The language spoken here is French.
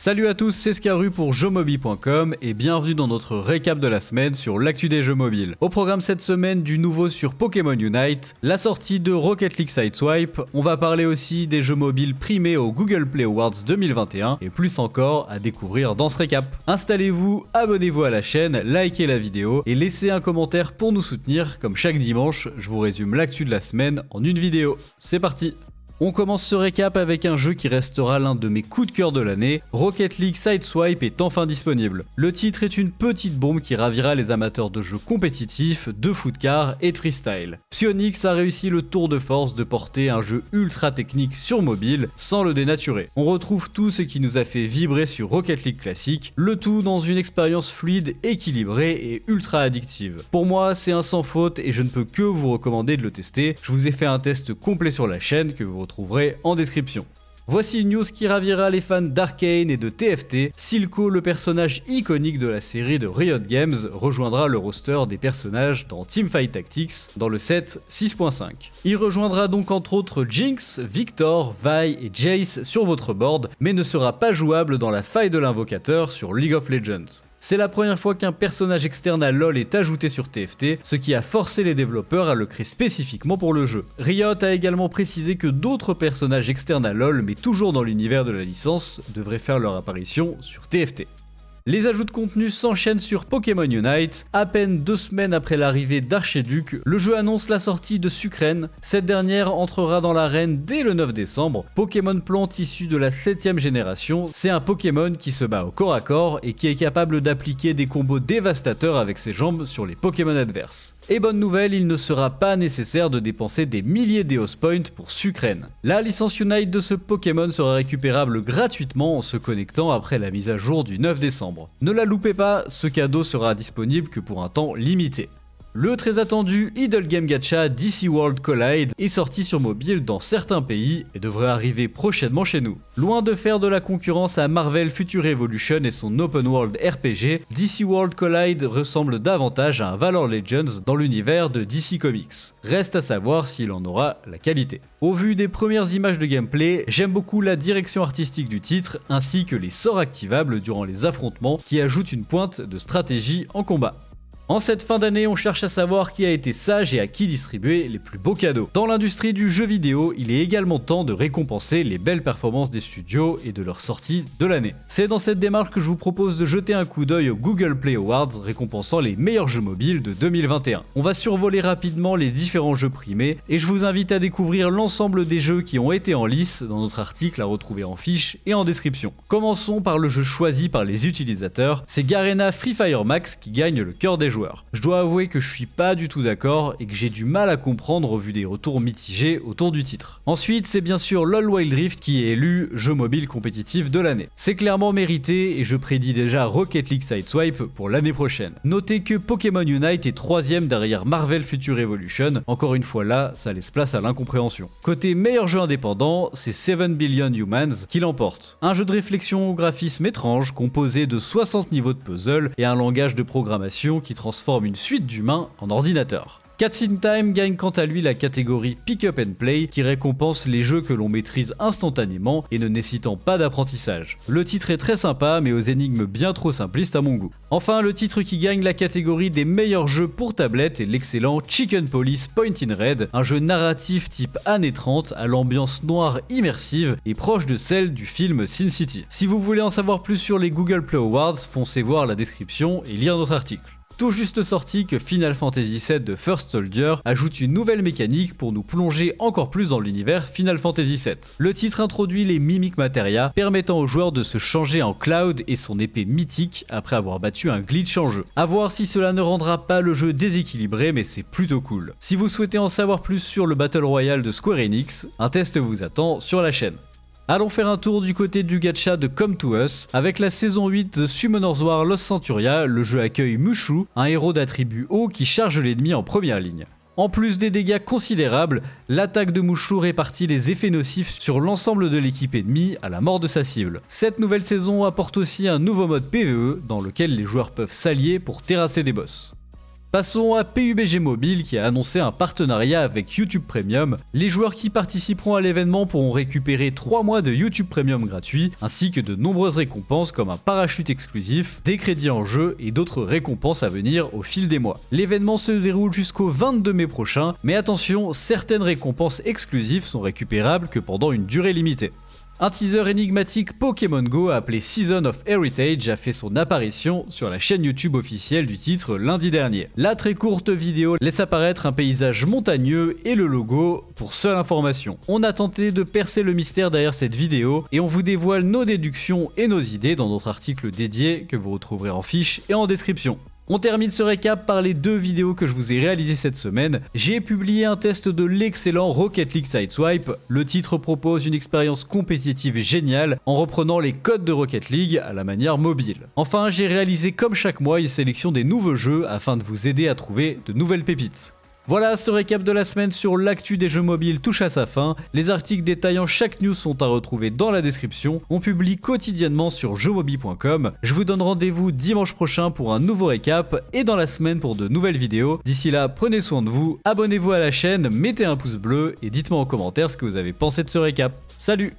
Salut à tous, c'est Scaru pour jeuxmobile.com et bienvenue dans notre récap de la semaine sur l'actu des jeux mobiles. Au programme cette semaine du nouveau sur Pokémon Unite, la sortie de Rocket League Sideswipe, on va parler aussi des jeux mobiles primés au Google Play Awards 2021 et plus encore à découvrir dans ce récap. Installez-vous, abonnez-vous à la chaîne, likez la vidéo et laissez un commentaire pour nous soutenir. Comme chaque dimanche, je vous résume l'actu de la semaine en une vidéo. C'est parti on commence ce récap avec un jeu qui restera l'un de mes coups de cœur de l'année, Rocket League Sideswipe est enfin disponible. Le titre est une petite bombe qui ravira les amateurs de jeux compétitifs, de footcar et de freestyle. Psyonix a réussi le tour de force de porter un jeu ultra technique sur mobile sans le dénaturer. On retrouve tout ce qui nous a fait vibrer sur Rocket League classique, le tout dans une expérience fluide, équilibrée et ultra addictive. Pour moi, c'est un sans faute et je ne peux que vous recommander de le tester. Je vous ai fait un test complet sur la chaîne que vous trouverez en description. Voici une news qui ravira les fans d'Arcane et de TFT. Silco, le personnage iconique de la série de Riot Games, rejoindra le roster des personnages dans Teamfight Tactics dans le set 6.5. Il rejoindra donc entre autres Jinx, Victor, Vi et Jace sur votre board, mais ne sera pas jouable dans la faille de l'invocateur sur League of Legends. C'est la première fois qu'un personnage externe à LoL est ajouté sur TFT, ce qui a forcé les développeurs à le créer spécifiquement pour le jeu. Riot a également précisé que d'autres personnages externes à LoL, mais toujours dans l'univers de la licence, devraient faire leur apparition sur TFT. Les ajouts de contenu s'enchaînent sur Pokémon Unite. À peine deux semaines après l'arrivée d'Archiduc, le jeu annonce la sortie de Sucrène. Cette dernière entrera dans l'arène dès le 9 décembre. Pokémon Plante issu de la 7ème génération, c'est un Pokémon qui se bat au corps à corps et qui est capable d'appliquer des combos dévastateurs avec ses jambes sur les Pokémon adverses. Et bonne nouvelle, il ne sera pas nécessaire de dépenser des milliers d'Eos Points pour Sucrène. La licence Unite de ce Pokémon sera récupérable gratuitement en se connectant après la mise à jour du 9 décembre. Ne la loupez pas, ce cadeau sera disponible que pour un temps limité. Le très attendu Idle Game Gacha DC World Collide est sorti sur mobile dans certains pays et devrait arriver prochainement chez nous. Loin de faire de la concurrence à Marvel Future Evolution et son open world RPG, DC World Collide ressemble davantage à un Valor Legends dans l'univers de DC Comics. Reste à savoir s'il en aura la qualité. Au vu des premières images de gameplay, j'aime beaucoup la direction artistique du titre ainsi que les sorts activables durant les affrontements qui ajoutent une pointe de stratégie en combat. En cette fin d'année, on cherche à savoir qui a été sage et à qui distribuer les plus beaux cadeaux. Dans l'industrie du jeu vidéo, il est également temps de récompenser les belles performances des studios et de leurs sorties de l'année. C'est dans cette démarche que je vous propose de jeter un coup d'œil au Google Play Awards récompensant les meilleurs jeux mobiles de 2021. On va survoler rapidement les différents jeux primés et je vous invite à découvrir l'ensemble des jeux qui ont été en lice dans notre article à retrouver en fiche et en description. Commençons par le jeu choisi par les utilisateurs, c'est Garena Free Fire Max qui gagne le cœur des joueurs. Je dois avouer que je suis pas du tout d'accord et que j'ai du mal à comprendre au vu des retours mitigés autour du titre. Ensuite, c'est bien sûr LoL Wild Rift qui est élu jeu mobile compétitif de l'année. C'est clairement mérité et je prédis déjà Rocket League Sideswipe pour l'année prochaine. Notez que Pokémon Unite est troisième derrière Marvel Future Evolution, encore une fois là, ça laisse place à l'incompréhension. Côté meilleur jeu indépendant, c'est 7 Billion Humans qui l'emporte. Un jeu de réflexion au graphisme étrange composé de 60 niveaux de puzzle et un langage de programmation qui transforme une suite d'humains en ordinateur. Cats in Time gagne quant à lui la catégorie Pick Up and Play qui récompense les jeux que l'on maîtrise instantanément et ne nécessitant pas d'apprentissage. Le titre est très sympa mais aux énigmes bien trop simplistes à mon goût. Enfin, le titre qui gagne la catégorie des meilleurs jeux pour tablette est l'excellent Chicken Police Point in Red, un jeu narratif type années 30 à l'ambiance noire immersive et proche de celle du film Sin City. Si vous voulez en savoir plus sur les Google Play Awards, foncez voir la description et lire notre article tout juste sorti que Final Fantasy VII de First Soldier ajoute une nouvelle mécanique pour nous plonger encore plus dans l'univers Final Fantasy VII. Le titre introduit les Mimic Materia, permettant au joueur de se changer en Cloud et son épée mythique après avoir battu un glitch en jeu. A voir si cela ne rendra pas le jeu déséquilibré, mais c'est plutôt cool. Si vous souhaitez en savoir plus sur le Battle Royale de Square Enix, un test vous attend sur la chaîne. Allons faire un tour du côté du gacha de Come to Us. Avec la saison 8 de Summoner's War Lost Centuria, le jeu accueille Mushu, un héros d'attribut haut qui charge l'ennemi en première ligne. En plus des dégâts considérables, l'attaque de Mushu répartit les effets nocifs sur l'ensemble de l'équipe ennemie à la mort de sa cible. Cette nouvelle saison apporte aussi un nouveau mode PvE dans lequel les joueurs peuvent s'allier pour terrasser des boss. Passons à PUBG Mobile qui a annoncé un partenariat avec YouTube Premium. Les joueurs qui participeront à l'événement pourront récupérer 3 mois de YouTube Premium gratuit ainsi que de nombreuses récompenses comme un parachute exclusif, des crédits en jeu et d'autres récompenses à venir au fil des mois. L'événement se déroule jusqu'au 22 mai prochain, mais attention, certaines récompenses exclusives sont récupérables que pendant une durée limitée. Un teaser énigmatique Pokémon Go appelé Season of Heritage a fait son apparition sur la chaîne YouTube officielle du titre lundi dernier. La très courte vidéo laisse apparaître un paysage montagneux et le logo pour seule information. On a tenté de percer le mystère derrière cette vidéo et on vous dévoile nos déductions et nos idées dans notre article dédié que vous retrouverez en fiche et en description. On termine ce récap par les deux vidéos que je vous ai réalisées cette semaine. J'ai publié un test de l'excellent Rocket League Sideswipe. Le titre propose une expérience compétitive géniale en reprenant les codes de Rocket League à la manière mobile. Enfin, j'ai réalisé comme chaque mois une sélection des nouveaux jeux afin de vous aider à trouver de nouvelles pépites. Voilà, ce récap de la semaine sur l'actu des jeux mobiles touche à sa fin. Les articles détaillant chaque news sont à retrouver dans la description. On publie quotidiennement sur jeuxmobile.com. Je vous donne rendez-vous dimanche prochain pour un nouveau récap et dans la semaine pour de nouvelles vidéos. D'ici là, prenez soin de vous, abonnez-vous à la chaîne, mettez un pouce bleu et dites-moi en commentaire ce que vous avez pensé de ce récap. Salut